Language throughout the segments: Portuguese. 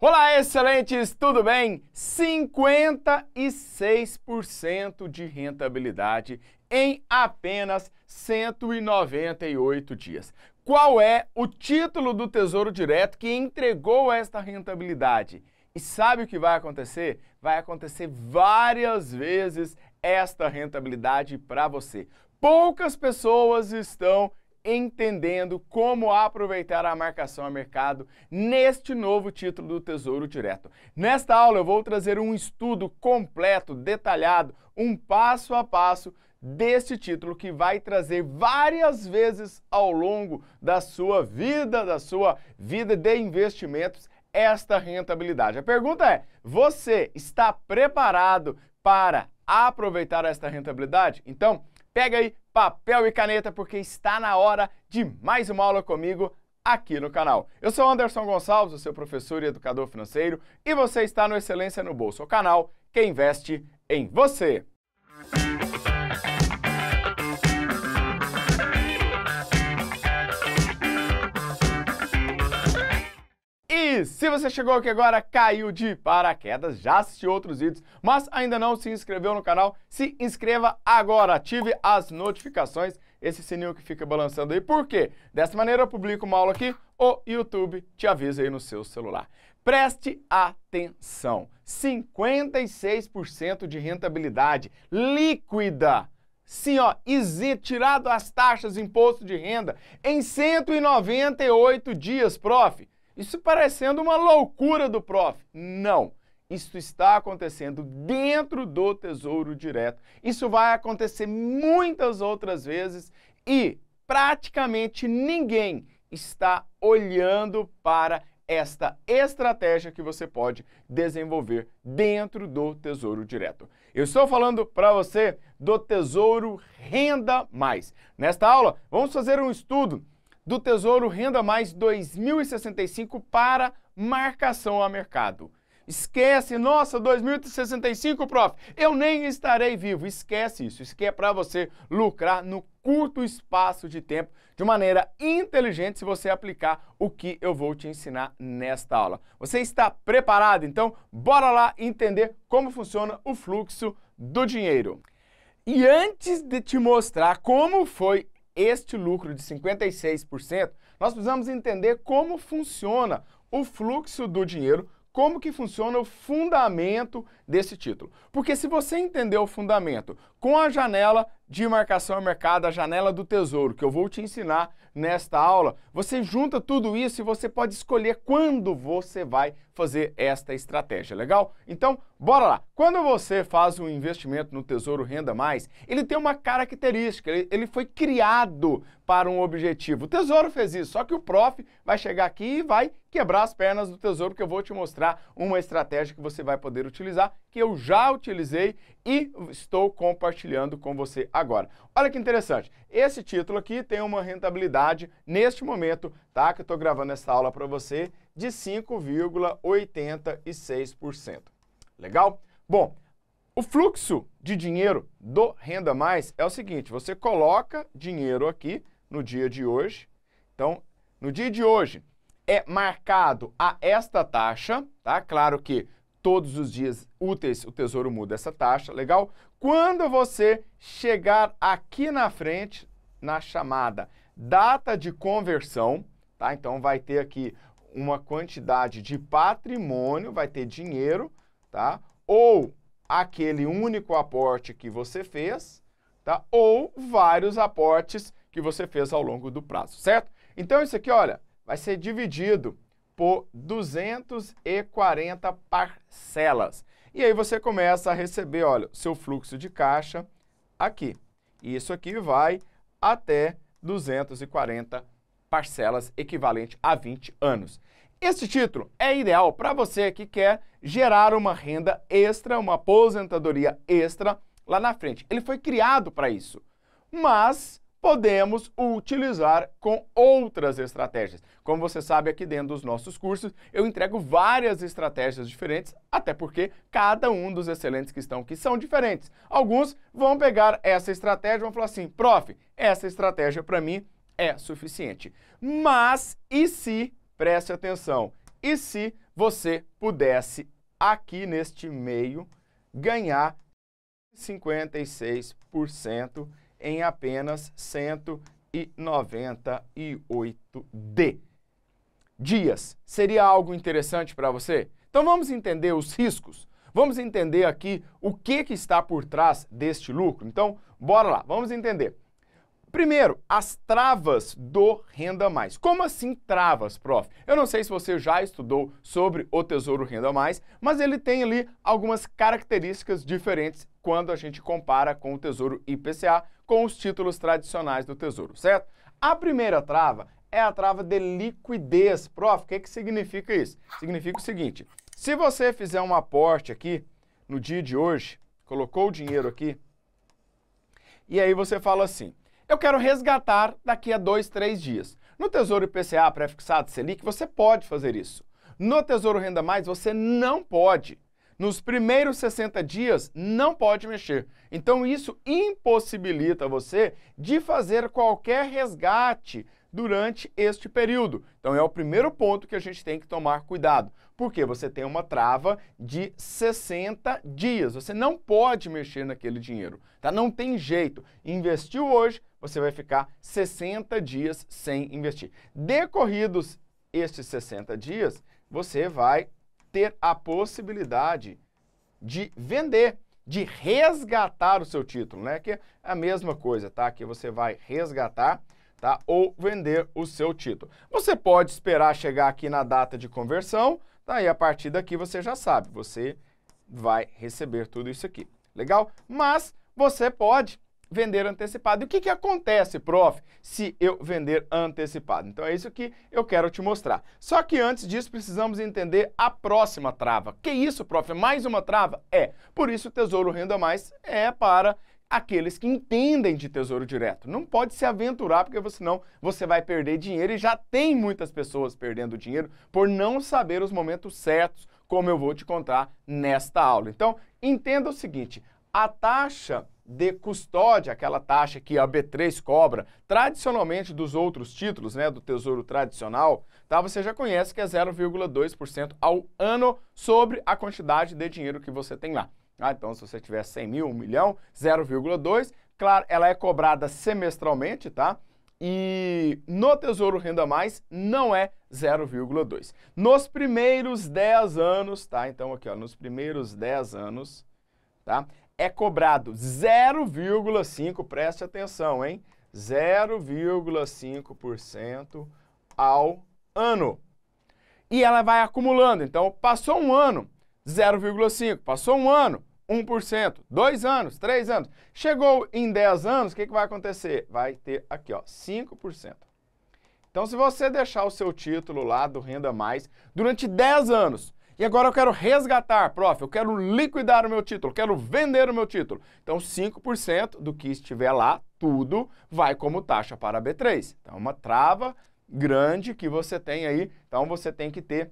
Olá, excelentes, tudo bem? 56% de rentabilidade em apenas 198 dias. Qual é o título do Tesouro Direto que entregou esta rentabilidade? E sabe o que vai acontecer? Vai acontecer várias vezes esta rentabilidade para você. Poucas pessoas estão entendendo como aproveitar a marcação a mercado neste novo título do Tesouro Direto. Nesta aula eu vou trazer um estudo completo, detalhado, um passo a passo deste título que vai trazer várias vezes ao longo da sua vida, da sua vida de investimentos, esta rentabilidade. A pergunta é: você está preparado para aproveitar esta rentabilidade? Então, pega aí papel e caneta porque está na hora de mais uma aula comigo aqui no canal. Eu sou Anderson Gonçalves, o seu professor e educador financeiro, e você está no Excelência no Bolso, o canal que investe em você. Música se você chegou aqui agora, caiu de paraquedas, já assistiu outros vídeos, mas ainda não se inscreveu no canal, se inscreva agora, ative as notificações, esse sininho que fica balançando aí. Por quê? Dessa maneira eu publico uma aula aqui, o YouTube te avisa aí no seu celular. Preste atenção, 56% de rentabilidade líquida sim, ó, isento, tirado as taxas, imposto de renda, em 198 dias, prof. Isso parecendo uma loucura do prof. Não. Isso está acontecendo dentro do Tesouro Direto. Isso vai acontecer muitas outras vezes e praticamente ninguém está olhando para esta estratégia que você pode desenvolver dentro do Tesouro Direto. Eu estou falando para você do Tesouro Renda Mais. Nesta aula, vamos fazer um estudo do Tesouro Renda Mais 2065 para marcação a mercado. Esquece, nossa, 2065, prof. Eu nem estarei vivo. Esquece isso. Isso aqui é para você lucrar no curto espaço de tempo, de maneira inteligente, se você aplicar o que eu vou te ensinar nesta aula. Você está preparado? Então, bora lá entender como funciona o fluxo do dinheiro. E antes de te mostrar como foi este lucro de 56%, nós precisamos entender como funciona o fluxo do dinheiro, como que funciona o fundamento desse título. Porque se você entender o fundamento com a janela de marcação a mercado, a janela do tesouro, que eu vou te ensinar nesta aula. Você junta tudo isso e você pode escolher quando você vai fazer esta estratégia, legal? Então, bora lá. Quando você faz um investimento no Tesouro Renda Mais, ele tem uma característica, ele, ele foi criado para um objetivo. O Tesouro fez isso, só que o prof vai chegar aqui e vai quebrar as pernas do Tesouro, que eu vou te mostrar uma estratégia que você vai poder utilizar, que eu já utilizei e estou compartilhando com você agora. Olha que interessante, esse título aqui tem uma rentabilidade neste momento, tá? Que eu estou gravando essa aula para você, de 5,86%. Legal? Bom, o fluxo de dinheiro do Renda Mais é o seguinte, você coloca dinheiro aqui no dia de hoje. Então, no dia de hoje é marcado a esta taxa, tá? Claro que todos os dias úteis o Tesouro muda essa taxa, legal? Quando você chegar aqui na frente, na chamada data de conversão, tá? Então vai ter aqui uma quantidade de patrimônio, vai ter dinheiro, tá? Ou aquele único aporte que você fez, tá? Ou vários aportes que você fez ao longo do prazo, certo? Então isso aqui, olha, vai ser dividido por 240 parcelas. E aí você começa a receber, olha, seu fluxo de caixa aqui. E isso aqui vai até 240 parcelas equivalente a 20 anos. Este título é ideal para você que quer gerar uma renda extra, uma aposentadoria extra lá na frente. Ele foi criado para isso. Mas podemos utilizar com outras estratégias. Como você sabe, aqui dentro dos nossos cursos, eu entrego várias estratégias diferentes, até porque cada um dos excelentes que estão aqui são diferentes. Alguns vão pegar essa estratégia e vão falar assim, prof, essa estratégia para mim é suficiente. Mas e se, preste atenção, e se você pudesse aqui neste meio ganhar 56% em apenas 198D. Dias, seria algo interessante para você? Então vamos entender os riscos. Vamos entender aqui o que, que está por trás deste lucro. Então, bora lá, vamos entender. Primeiro, as travas do Renda Mais. Como assim travas, prof? Eu não sei se você já estudou sobre o Tesouro Renda Mais, mas ele tem ali algumas características diferentes quando a gente compara com o Tesouro IPCA, com os títulos tradicionais do Tesouro, certo? A primeira trava é a trava de liquidez. Prof, o que, que significa isso? Significa o seguinte, se você fizer um aporte aqui no dia de hoje, colocou o dinheiro aqui, e aí você fala assim, eu quero resgatar daqui a dois, três dias. No Tesouro IPCA prefixado Selic, você pode fazer isso. No Tesouro Renda Mais, você não pode nos primeiros 60 dias não pode mexer. Então isso impossibilita você de fazer qualquer resgate durante este período. Então é o primeiro ponto que a gente tem que tomar cuidado, porque você tem uma trava de 60 dias. Você não pode mexer naquele dinheiro, tá? Não tem jeito. Investiu hoje, você vai ficar 60 dias sem investir. Decorridos estes 60 dias, você vai ter a possibilidade de vender, de resgatar o seu título, né? Que é a mesma coisa, tá? Que você vai resgatar, tá? Ou vender o seu título. Você pode esperar chegar aqui na data de conversão, tá? E a partir daqui você já sabe, você vai receber tudo isso aqui. Legal? Mas você pode vender antecipado. E o que, que acontece, prof, se eu vender antecipado? Então é isso que eu quero te mostrar. Só que antes disso, precisamos entender a próxima trava. Que isso, prof? É mais uma trava? É. Por isso o Tesouro Renda Mais é para aqueles que entendem de tesouro direto. Não pode se aventurar, porque senão você vai perder dinheiro e já tem muitas pessoas perdendo dinheiro por não saber os momentos certos, como eu vou te contar nesta aula. Então, entenda o seguinte, a taxa de custódia, aquela taxa que a B3 cobra, tradicionalmente dos outros títulos, né, do Tesouro Tradicional, tá? Você já conhece que é 0,2% ao ano sobre a quantidade de dinheiro que você tem lá. Ah, então, se você tiver 100 mil, 1 milhão, 0,2, claro, ela é cobrada semestralmente, tá? E no Tesouro Renda Mais não é 0,2. Nos primeiros 10 anos, tá? Então, aqui, ó, nos primeiros 10 anos, tá? é cobrado 0,5, preste atenção, hein? 0,5% ao ano. E ela vai acumulando. Então, passou um ano, 0,5%. Passou um ano, 1%. Dois anos, três anos. Chegou em 10 anos, o que, que vai acontecer? Vai ter aqui, ó, 5%. Então, se você deixar o seu título lá do Renda Mais durante 10 anos, e agora eu quero resgatar, prof, eu quero liquidar o meu título, quero vender o meu título. Então, 5% do que estiver lá, tudo, vai como taxa para B3. Então, é uma trava grande que você tem aí, então você tem que ter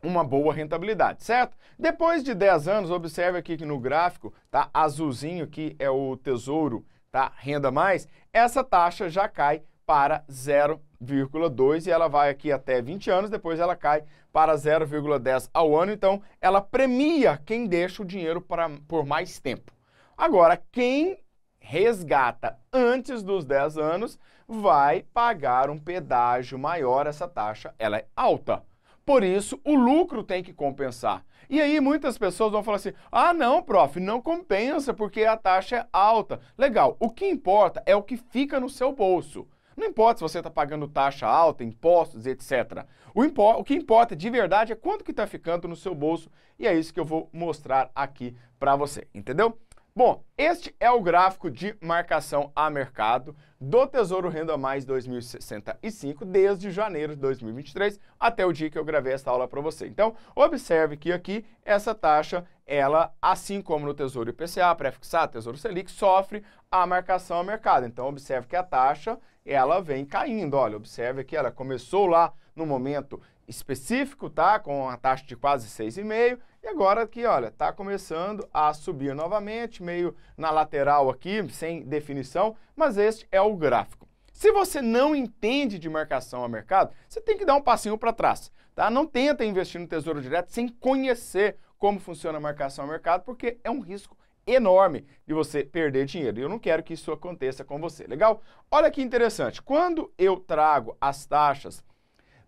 uma boa rentabilidade, certo? Depois de 10 anos, observe aqui que no gráfico, tá azulzinho que é o tesouro, tá renda mais, essa taxa já cai para 0,5%. 0,2 e ela vai aqui até 20 anos, depois ela cai para 0,10 ao ano, então ela premia quem deixa o dinheiro para por mais tempo. Agora, quem resgata antes dos 10 anos vai pagar um pedágio maior, essa taxa ela é alta. Por isso, o lucro tem que compensar. E aí muitas pessoas vão falar assim, ah não, prof, não compensa porque a taxa é alta. Legal, o que importa é o que fica no seu bolso. Não importa se você está pagando taxa alta, impostos, etc. O, impo o que importa de verdade é quanto que está ficando no seu bolso e é isso que eu vou mostrar aqui para você, entendeu? Bom, este é o gráfico de marcação a mercado do Tesouro Renda Mais 2065 desde janeiro de 2023 até o dia que eu gravei esta aula para você. Então, observe que aqui essa taxa, ela, assim como no Tesouro IPCA, prefixado, Tesouro Selic, sofre a marcação a mercado. Então, observe que a taxa ela vem caindo. Olha, observe que ela começou lá no momento específico, tá? Com a taxa de quase 6,5 e agora aqui, olha, tá começando a subir novamente, meio na lateral aqui, sem definição, mas este é o gráfico. Se você não entende de marcação a mercado, você tem que dar um passinho para trás, tá? Não tenta investir no Tesouro Direto sem conhecer como funciona a marcação a mercado, porque é um risco enorme de você perder dinheiro. E eu não quero que isso aconteça com você, legal? Olha que interessante, quando eu trago as taxas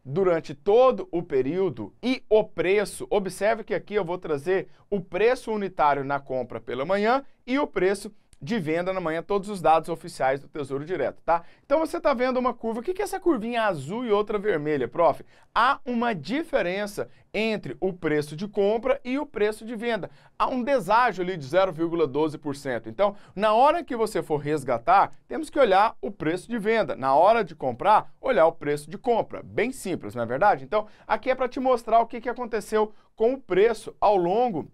durante todo o período e o preço, observe que aqui eu vou trazer o preço unitário na compra pela manhã e o preço de venda na manhã, todos os dados oficiais do Tesouro Direto, tá? Então você está vendo uma curva, o que é essa curvinha azul e outra vermelha, prof? Há uma diferença entre o preço de compra e o preço de venda. Há um deságio ali de 0,12%. Então, na hora que você for resgatar, temos que olhar o preço de venda. Na hora de comprar, olhar o preço de compra. Bem simples, não é verdade? Então, aqui é para te mostrar o que, que aconteceu com o preço ao longo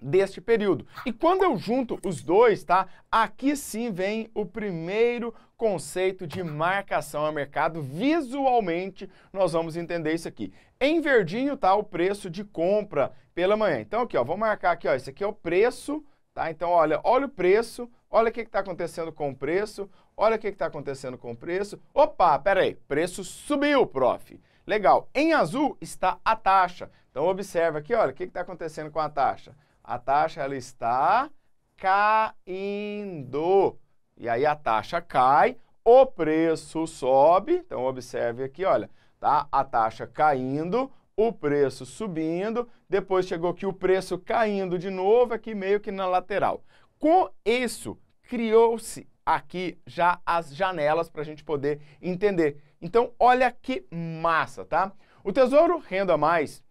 deste período. E quando eu junto os dois, tá? Aqui sim vem o primeiro conceito de marcação a mercado. Visualmente, nós vamos entender isso aqui. Em verdinho tá o preço de compra pela manhã. Então aqui, ó, vou marcar aqui, ó, esse aqui é o preço, tá? Então olha, olha o preço, olha o que que está acontecendo com o preço, olha o que que está acontecendo com o preço. Opa, peraí, preço subiu, prof. Legal. Em azul está a taxa. Então observa aqui, olha, o que está acontecendo com a taxa a taxa ela está caindo. E aí a taxa cai, o preço sobe. Então observe aqui, olha, tá? A taxa caindo, o preço subindo, depois chegou aqui o preço caindo de novo aqui meio que na lateral. Com isso, criou-se aqui já as janelas para a gente poder entender. Então, olha que massa, tá? O Tesouro Renda Mais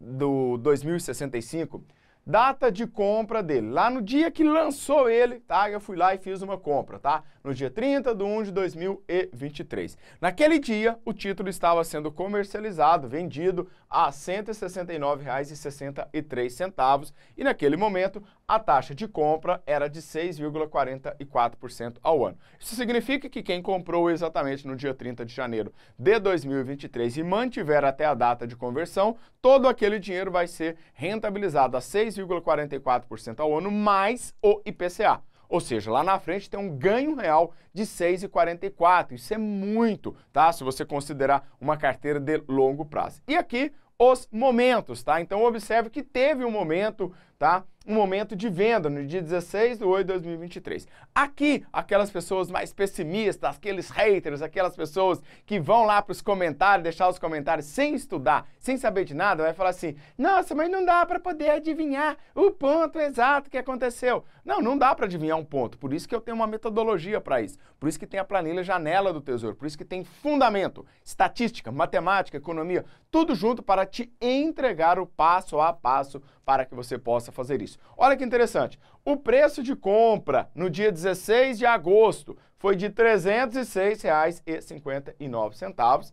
do 2065 data de compra dele. Lá no dia que lançou ele, tá? Eu fui lá e fiz uma compra, tá? No dia 30 de 1 de 2023. Naquele dia, o título estava sendo comercializado, vendido a R$ 169,63 e naquele momento a taxa de compra era de 6,44% ao ano. Isso significa que quem comprou exatamente no dia 30 de janeiro de 2023 e mantiver até a data de conversão, todo aquele dinheiro vai ser rentabilizado a 6 6,44% ao ano mais o IPCA. Ou seja, lá na frente tem um ganho real de 6,44. Isso é muito, tá? Se você considerar uma carteira de longo prazo. E aqui os momentos, tá? Então observe que teve um momento tá? Um momento de venda no dia 16 de 8 de 2023. Aqui, aquelas pessoas mais pessimistas, aqueles haters, aquelas pessoas que vão lá para os comentários, deixar os comentários sem estudar, sem saber de nada, vai falar assim: nossa, mas não dá para poder adivinhar o ponto exato que aconteceu. Não, não dá para adivinhar um ponto. Por isso que eu tenho uma metodologia para isso. Por isso que tem a planilha Janela do Tesouro. Por isso que tem fundamento, estatística, matemática, economia, tudo junto para te entregar o passo a passo para que você possa fazer isso. Olha que interessante. O preço de compra no dia 16 de agosto foi de R$ 306,59.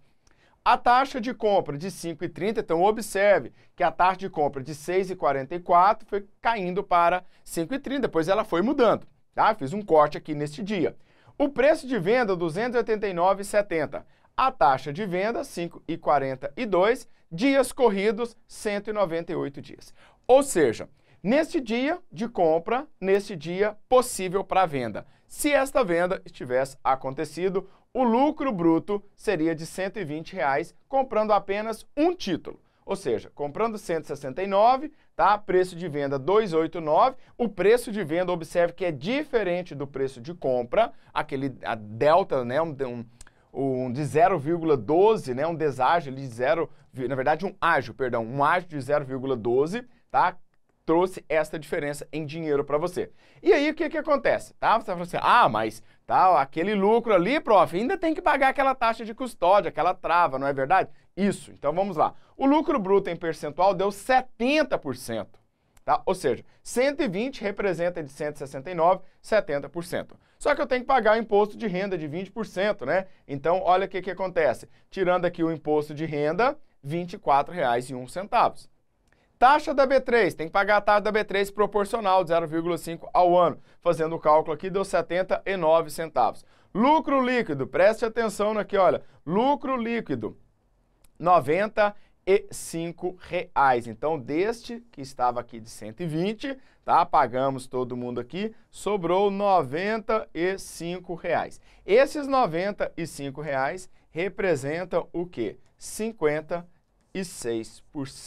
A taxa de compra de 5,30, então observe que a taxa de compra de 6,44 foi caindo para 5,30, depois ela foi mudando, tá? Fiz um corte aqui neste dia. O preço de venda, 289,70. A taxa de venda, 5,42. Dias corridos, 198 dias. Ou seja, neste dia de compra, nesse dia possível para venda. Se esta venda estivesse acontecido, o lucro bruto seria de R$ 120 reais, comprando apenas um título. Ou seja, comprando 169, tá? Preço de venda 289. O preço de venda, observe que é diferente do preço de compra, aquele a delta, né, um, um um de 0,12, né, um deságio de 0, na verdade um ágio, perdão, um ágio de 0,12, tá? trouxe esta diferença em dinheiro para você. E aí, o que, que acontece? Tá? Você fala assim, ah, mas tá, aquele lucro ali, prof, ainda tem que pagar aquela taxa de custódia, aquela trava, não é verdade? Isso, então vamos lá. O lucro bruto em percentual deu 70%. Tá? Ou seja, 120 representa de 169, 70%. Só que eu tenho que pagar o imposto de renda de 20%, né? Então, olha o que, que acontece. Tirando aqui o imposto de renda, R$ 24,01. Taxa da B3, tem que pagar a taxa da B3 proporcional de 0,5 ao ano. Fazendo o cálculo aqui, deu 79 centavos. Lucro líquido, preste atenção aqui, olha. Lucro líquido, 90 e reais. Então, deste que estava aqui de 120, tá? Pagamos todo mundo aqui, sobrou 95 reais. Esses 95 reais representam o quê? 56%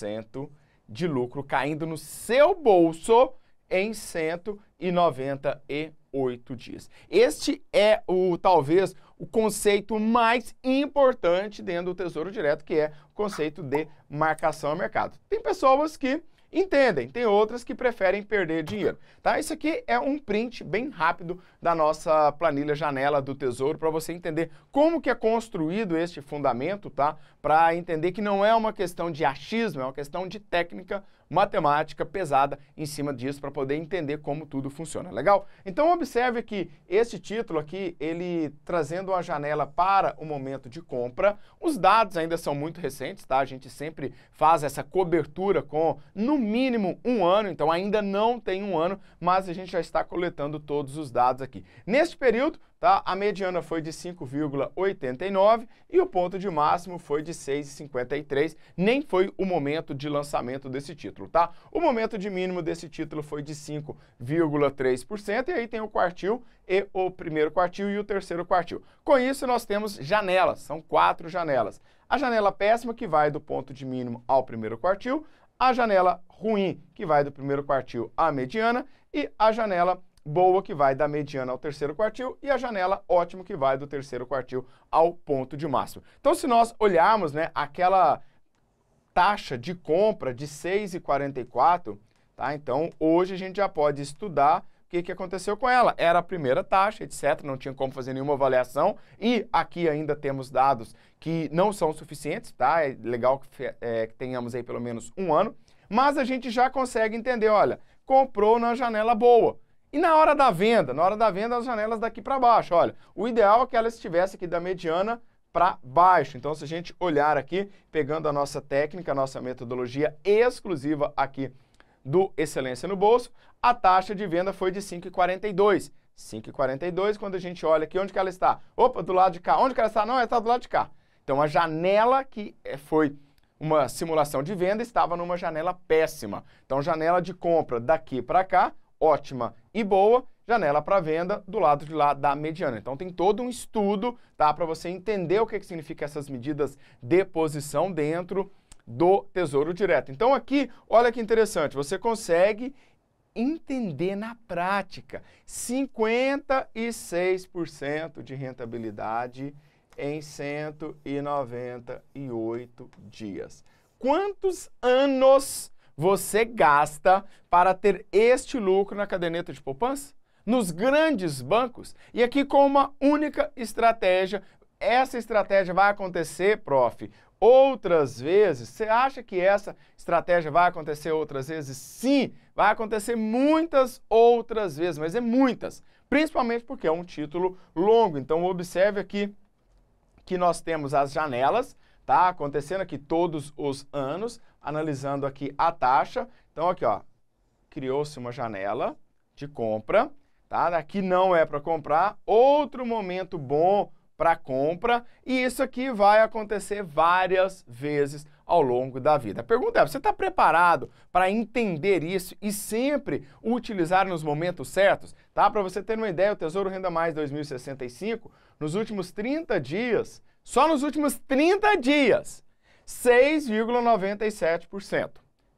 de lucro caindo no seu bolso em 198 dias. Este é o talvez o conceito mais importante dentro do Tesouro Direto, que é o conceito de marcação a mercado. Tem pessoas que entendem. Tem outras que preferem perder dinheiro, tá? Isso aqui é um print bem rápido da nossa planilha Janela do Tesouro para você entender como que é construído este fundamento, tá? Para entender que não é uma questão de achismo, é uma questão de técnica matemática pesada em cima disso para poder entender como tudo funciona, legal? Então observe que esse título aqui, ele trazendo uma janela para o momento de compra, os dados ainda são muito recentes, tá? A gente sempre faz essa cobertura com no mínimo um ano, então ainda não tem um ano, mas a gente já está coletando todos os dados aqui. Neste período, Tá? A mediana foi de 5,89 e o ponto de máximo foi de 6,53. Nem foi o momento de lançamento desse título, tá? O momento de mínimo desse título foi de 5,3% e aí tem o quartil e o primeiro quartil e o terceiro quartil. Com isso nós temos janelas, são quatro janelas. A janela péssima que vai do ponto de mínimo ao primeiro quartil, a janela ruim que vai do primeiro quartil à mediana e a janela boa, que vai da mediana ao terceiro quartil, e a janela ótimo, que vai do terceiro quartil ao ponto de máximo. Então, se nós olharmos né, aquela taxa de compra de 6,44, tá? então hoje a gente já pode estudar o que, que aconteceu com ela. Era a primeira taxa, etc. Não tinha como fazer nenhuma avaliação. E aqui ainda temos dados que não são suficientes, tá? É legal que, é, que tenhamos aí pelo menos um ano. Mas a gente já consegue entender, olha, comprou na janela boa. E na hora da venda, na hora da venda as janelas daqui para baixo, olha, o ideal é que ela estivesse aqui da mediana para baixo. Então, se a gente olhar aqui, pegando a nossa técnica, a nossa metodologia exclusiva aqui do Excelência no Bolso, a taxa de venda foi de 5,42. 5,42, quando a gente olha aqui, onde que ela está? Opa, do lado de cá. Onde que ela está? Não, ela está do lado de cá. Então, a janela que eh, foi uma simulação de venda estava numa janela péssima. Então, janela de compra daqui para cá, ótima e boa, janela para venda do lado de lá da mediana. Então tem todo um estudo, tá, para você entender o que, que significa essas medidas de posição dentro do Tesouro Direto. Então aqui, olha que interessante, você consegue entender na prática 56% de rentabilidade em 198 dias. Quantos anos você gasta para ter este lucro na caderneta de poupança? Nos grandes bancos? E aqui com uma única estratégia. Essa estratégia vai acontecer, prof, outras vezes? Você acha que essa estratégia vai acontecer outras vezes? Sim, vai acontecer muitas outras vezes, mas é muitas, principalmente porque é um título longo. Então observe aqui que nós temos as janelas, tá? Acontecendo aqui todos os anos analisando aqui a taxa. Então, aqui, ó, criou-se uma janela de compra, tá? Aqui não é para comprar. Outro momento bom para compra e isso aqui vai acontecer várias vezes ao longo da vida. A pergunta é, você está preparado para entender isso e sempre utilizar nos momentos certos? Tá? Para você ter uma ideia, o Tesouro Renda Mais 2065, nos últimos 30 dias, só nos últimos 30 dias, 6,97%.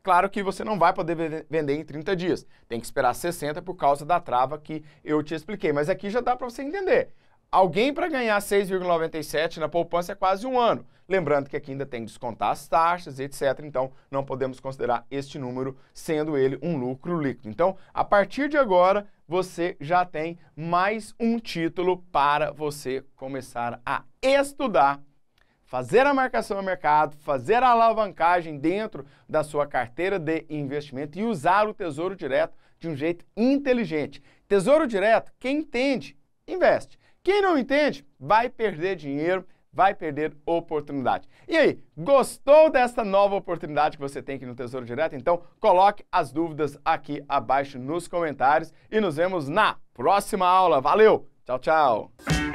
Claro que você não vai poder vender em 30 dias. Tem que esperar 60 por causa da trava que eu te expliquei. Mas aqui já dá para você entender. Alguém para ganhar 6,97 na poupança é quase um ano. Lembrando que aqui ainda tem que descontar as taxas, etc. Então, não podemos considerar este número sendo ele um lucro líquido. Então, a partir de agora, você já tem mais um título para você começar a estudar fazer a marcação no mercado, fazer a alavancagem dentro da sua carteira de investimento e usar o Tesouro Direto de um jeito inteligente. Tesouro Direto, quem entende, investe. Quem não entende, vai perder dinheiro, vai perder oportunidade. E aí, gostou dessa nova oportunidade que você tem aqui no Tesouro Direto? Então, coloque as dúvidas aqui abaixo nos comentários e nos vemos na próxima aula. Valeu! Tchau, tchau!